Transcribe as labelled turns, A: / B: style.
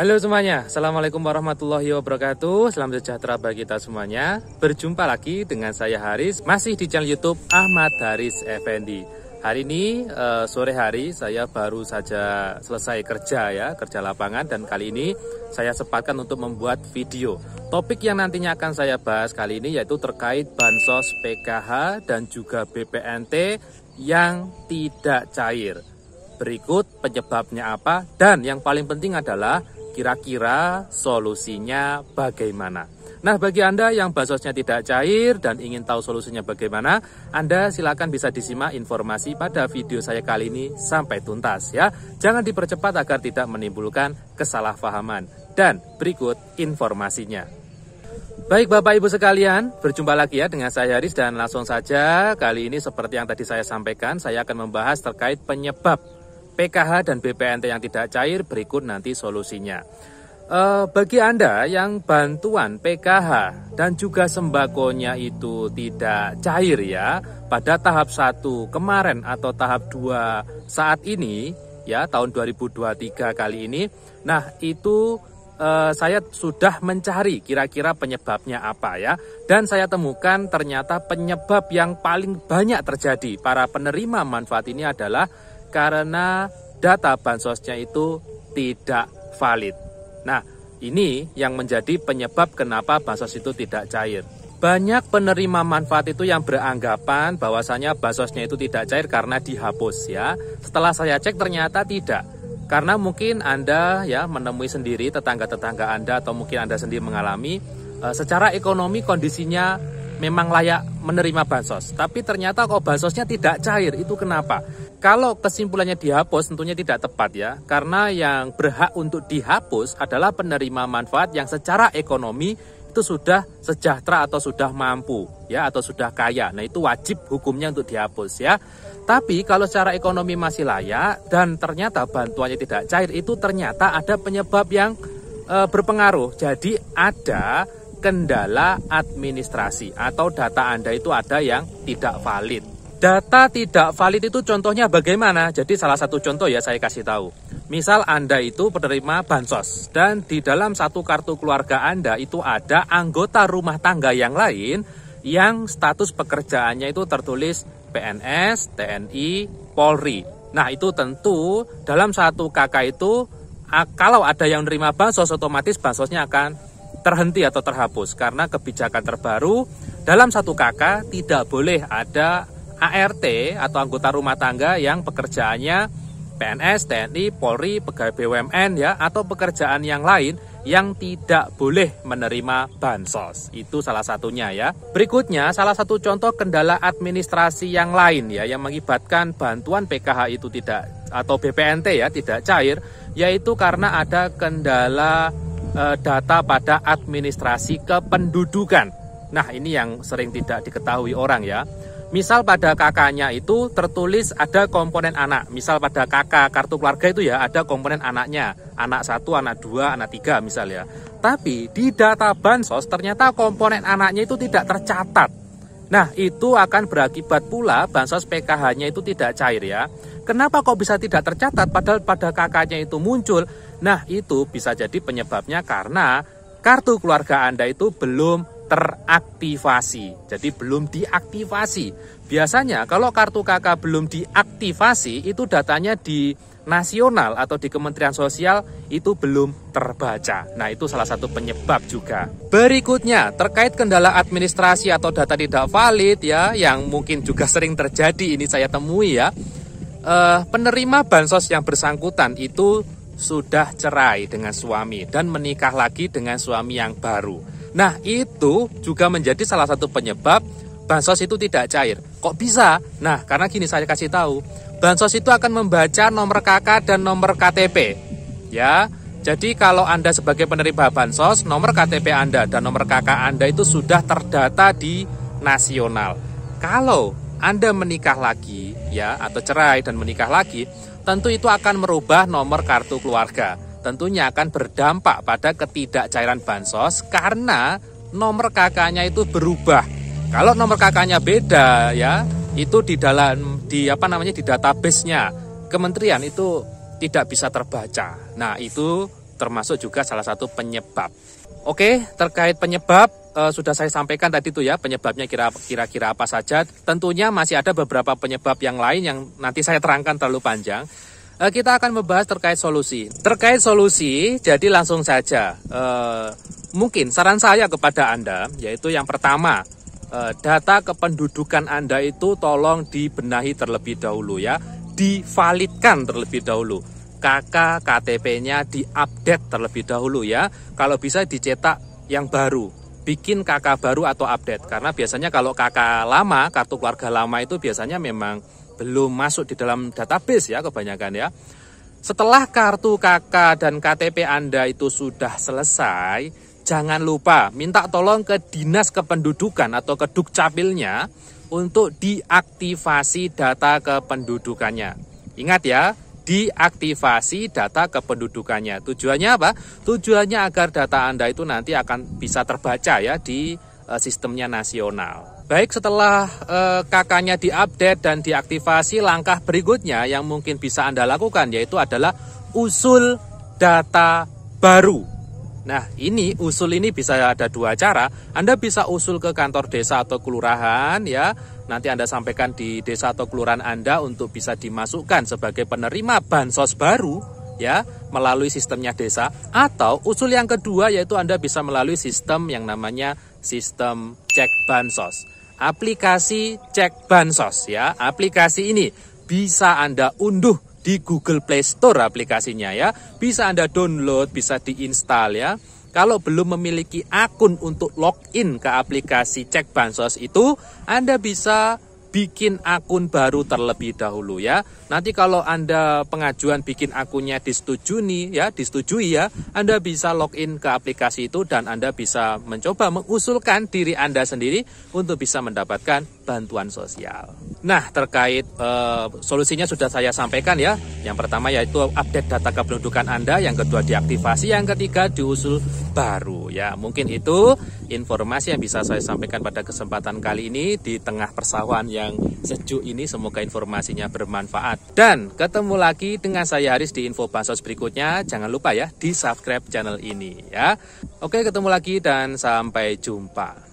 A: Halo semuanya, Assalamualaikum warahmatullahi wabarakatuh Salam sejahtera bagi kita semuanya Berjumpa lagi dengan saya Haris Masih di channel Youtube Ahmad Haris Effendi Hari ini eh, sore hari saya baru saja selesai kerja ya Kerja lapangan dan kali ini saya sempatkan untuk membuat video Topik yang nantinya akan saya bahas kali ini yaitu terkait Bansos PKH dan juga BPNT yang tidak cair Berikut penyebabnya apa dan yang paling penting adalah kira-kira solusinya bagaimana. Nah, bagi Anda yang basosnya tidak cair dan ingin tahu solusinya bagaimana, Anda silakan bisa disimak informasi pada video saya kali ini sampai tuntas ya. Jangan dipercepat agar tidak menimbulkan kesalahpahaman. Dan berikut informasinya. Baik Bapak Ibu sekalian, berjumpa lagi ya dengan saya Haris dan langsung saja kali ini seperti yang tadi saya sampaikan, saya akan membahas terkait penyebab PKH dan BPNT yang tidak cair berikut nanti solusinya. E, bagi Anda yang bantuan PKH dan juga sembakonya itu tidak cair ya pada tahap 1 kemarin atau tahap 2 saat ini ya tahun 2023 kali ini. Nah, itu e, saya sudah mencari kira-kira penyebabnya apa ya dan saya temukan ternyata penyebab yang paling banyak terjadi para penerima manfaat ini adalah karena data bansosnya itu tidak valid. Nah, ini yang menjadi penyebab kenapa bansos itu tidak cair. Banyak penerima manfaat itu yang beranggapan bahwasanya bansosnya itu tidak cair karena dihapus ya. Setelah saya cek ternyata tidak. Karena mungkin Anda ya menemui sendiri tetangga-tetangga Anda atau mungkin Anda sendiri mengalami eh, secara ekonomi kondisinya memang layak menerima bansos. Tapi ternyata kok bansosnya tidak cair, itu kenapa? Kalau kesimpulannya dihapus tentunya tidak tepat ya, karena yang berhak untuk dihapus adalah penerima manfaat yang secara ekonomi itu sudah sejahtera atau sudah mampu ya atau sudah kaya. Nah, itu wajib hukumnya untuk dihapus ya. Tapi kalau secara ekonomi masih layak dan ternyata bantuannya tidak cair itu ternyata ada penyebab yang e, berpengaruh. Jadi ada kendala administrasi atau data Anda itu ada yang tidak valid. Data tidak valid itu contohnya bagaimana? Jadi salah satu contoh ya saya kasih tahu. Misal Anda itu penerima bansos dan di dalam satu kartu keluarga Anda itu ada anggota rumah tangga yang lain yang status pekerjaannya itu tertulis PNS, TNI, Polri. Nah, itu tentu dalam satu KK itu kalau ada yang menerima bansos otomatis bansosnya akan terhenti atau terhapus karena kebijakan terbaru dalam satu KK tidak boleh ada ART atau anggota rumah tangga yang pekerjaannya PNS, TNI, Polri, pegawai BUMN ya atau pekerjaan yang lain yang tidak boleh menerima bansos. Itu salah satunya ya. Berikutnya salah satu contoh kendala administrasi yang lain ya yang mengibatkan bantuan PKH itu tidak atau BPNT ya tidak cair yaitu karena ada kendala E, data pada administrasi kependudukan. Nah, ini yang sering tidak diketahui orang ya. Misal pada kakaknya itu tertulis ada komponen anak. Misal pada kakak kartu keluarga itu ya ada komponen anaknya. Anak satu, anak dua, anak tiga misal ya. Tapi di data bansos ternyata komponen anaknya itu tidak tercatat. Nah itu akan berakibat pula bansos PKH-nya itu tidak cair ya. Kenapa kok bisa tidak tercatat padahal pada kakaknya itu muncul? Nah, itu bisa jadi penyebabnya karena kartu keluarga Anda itu belum teraktivasi. Jadi belum diaktivasi. Biasanya kalau kartu kakak belum diaktivasi itu datanya di nasional atau di Kementerian Sosial itu belum terbaca. Nah, itu salah satu penyebab juga. Berikutnya, terkait kendala administrasi atau data tidak valid ya yang mungkin juga sering terjadi ini saya temui ya eh, penerima bansos yang bersangkutan itu sudah cerai dengan suami dan menikah lagi dengan suami yang baru. Nah, itu juga menjadi salah satu penyebab bansos itu tidak cair. Kok bisa? Nah, karena gini saya kasih tahu, bansos itu akan membaca nomor KK dan nomor KTP. Ya. Jadi kalau Anda sebagai penerima bansos, nomor KTP Anda dan nomor KK Anda itu sudah terdata di nasional. Kalau anda menikah lagi ya atau cerai dan menikah lagi, tentu itu akan merubah nomor kartu keluarga. Tentunya akan berdampak pada ketidakcairan bansos karena nomor kakaknya itu berubah. Kalau nomor kakaknya beda ya, itu di dalam di apa namanya di database-nya kementerian itu tidak bisa terbaca. Nah, itu termasuk juga salah satu penyebab. Oke, terkait penyebab e, sudah saya sampaikan tadi tuh ya penyebabnya kira-kira apa saja. Tentunya masih ada beberapa penyebab yang lain yang nanti saya terangkan terlalu panjang. E, kita akan membahas terkait solusi. Terkait solusi, jadi langsung saja. E, mungkin saran saya kepada Anda yaitu yang pertama, e, data kependudukan Anda itu tolong dibenahi terlebih dahulu ya, divalidkan terlebih dahulu. KK KTP-nya diupdate terlebih dahulu ya. Kalau bisa dicetak yang baru bikin kakak baru atau update karena biasanya kalau kakak lama kartu keluarga lama itu biasanya memang belum masuk di dalam database ya kebanyakan ya setelah kartu kakak dan KTP Anda itu sudah selesai jangan lupa minta tolong ke dinas kependudukan atau ke dukcapilnya untuk diaktifasi data kependudukannya ingat ya diaktifasi data kependudukannya. Tujuannya apa? Tujuannya agar data Anda itu nanti akan bisa terbaca ya di eh, sistemnya nasional. Baik, setelah e, kakaknya diupdate dan diaktifasi, langkah berikutnya yang mungkin bisa Anda lakukan yaitu adalah usul data baru Nah, ini usul ini bisa ada dua cara. Anda bisa usul ke kantor desa atau kelurahan ya. Nanti Anda sampaikan di desa atau kelurahan Anda untuk bisa dimasukkan sebagai penerima bansos baru ya melalui sistemnya desa atau usul yang kedua yaitu Anda bisa melalui sistem yang namanya sistem cek bansos. Aplikasi cek bansos ya. Aplikasi ini bisa Anda unduh di Google Play Store aplikasinya ya. Bisa Anda download, bisa diinstal ya. Kalau belum memiliki akun untuk login ke aplikasi cek bansos itu, Anda bisa bikin akun baru terlebih dahulu ya. Nanti kalau Anda pengajuan bikin akunnya disetujui ya, disetujui ya, Anda bisa login ke aplikasi itu dan Anda bisa mencoba mengusulkan diri Anda sendiri untuk bisa mendapatkan bantuan sosial. Nah, terkait uh, solusinya sudah saya sampaikan ya. Yang pertama yaitu update data kependudukan Anda, yang kedua diaktivasi, yang ketiga diusul baru ya mungkin itu informasi yang bisa saya sampaikan pada kesempatan kali ini di tengah persawahan yang sejuk ini semoga informasinya bermanfaat dan ketemu lagi dengan saya Haris di info bansos berikutnya jangan lupa ya di subscribe channel ini ya oke ketemu lagi dan sampai jumpa